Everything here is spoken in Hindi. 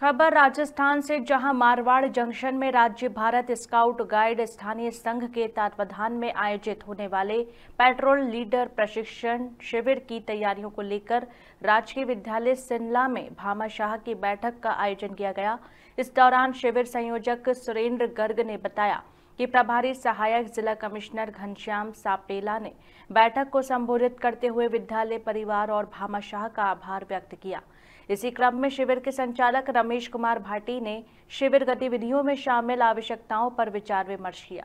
खबर राजस्थान से जहां मारवाड़ जंक्शन में राज्य भारत स्काउट गाइड स्थानीय संघ के तत्वाधान में आयोजित होने वाले पेट्रोल लीडर प्रशिक्षण शिविर की तैयारियों को लेकर राजकीय विद्यालय सिमला में भामाशाह की बैठक का आयोजन किया गया इस दौरान शिविर संयोजक सुरेंद्र गर्ग ने बताया के प्रभारी सहायक जिला कमिश्नर घनश्याम सापेला ने बैठक को संबोधित करते हुए विद्यालय परिवार और भामाशाह का आभार व्यक्त किया इसी क्रम में शिविर के संचालक रमेश कुमार भाटी ने शिविर गतिविधियों में शामिल आवश्यकताओं पर विचार विमर्श किया